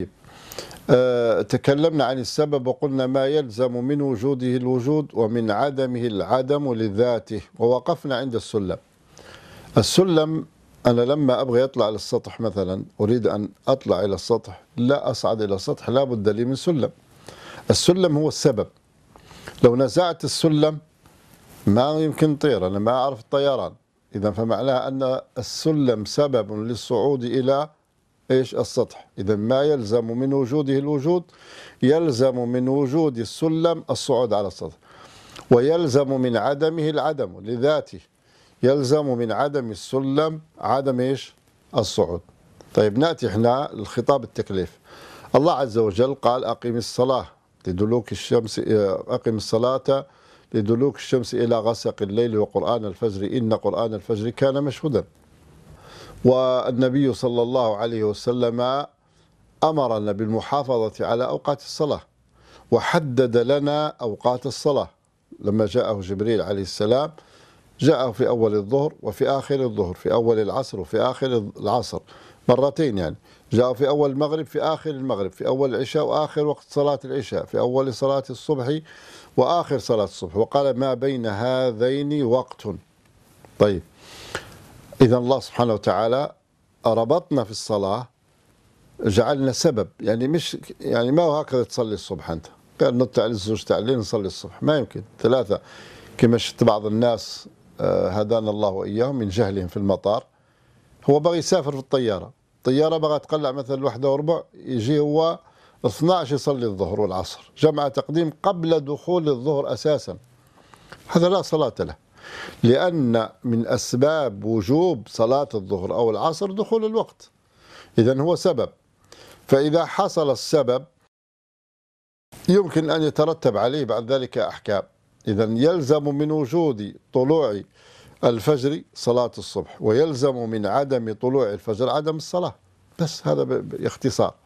طيب. آه، تكلمنا عن السبب وقلنا ما يلزم من وجوده الوجود ومن عدمه العدم لذاته ووقفنا عند السلم السلم أنا لما أبغى أطلع إلى السطح مثلا أريد أن أطلع إلى السطح لا أصعد إلى السطح لا بد لي من سلم السلم هو السبب لو نزعت السلم ما يمكن طير أنا ما أعرف الطيران إذا فمعناها أن السلم سبب للصعود إلى ايش السطح اذا ما يلزم من وجوده الوجود يلزم من وجود السلم الصعود على السطح ويلزم من عدمه العدم لذاته يلزم من عدم السلم عدم ايش الصعود طيب ناتي احنا لخطاب التكليف الله عز وجل قال اقيم الصلاه لدلوك الشمس آه، اقيم الصلاه لدلوك الشمس الى غسق الليل وقران الفجر ان قران الفجر كان مشهودا والنبي صلى الله عليه وسلم أمرنا بالمحافظة على أوقات الصلاة وحدد لنا أوقات الصلاة لما جاءه جبريل عليه السلام جاءه في أول الظهر وفي آخر الظهر في أول العصر وفي آخر العصر مرتين يعني جاء في أول المغرب في آخر المغرب في أول العشاء وآخر وقت صلاة العشاء في أول صلاة الصبح وآخر صلاة الصبح وقال ما بين هذين وقت طيب إذا الله سبحانه وتعالى ربطنا في الصلاة جعلنا سبب يعني مش يعني ما هو هكذا تصلي الصبح أنت قال نطلع الزوج تعليل نصلي الصبح ما يمكن ثلاثة كما شفت بعض الناس آه، هدانا الله وإياهم من جهلهم في المطار هو باغي يسافر في الطيارة الطيارة بغى تقلع مثلا الوحدة وربع يجي هو 12 يصلي الظهر والعصر جمع تقديم قبل دخول الظهر أساسا هذا لا صلاة له لأن من أسباب وجوب صلاة الظهر أو العصر دخول الوقت إذا هو سبب فإذا حصل السبب يمكن أن يترتب عليه بعد ذلك أحكام إذا يلزم من وجود طلوع الفجر صلاة الصبح ويلزم من عدم طلوع الفجر عدم الصلاة بس هذا باختصار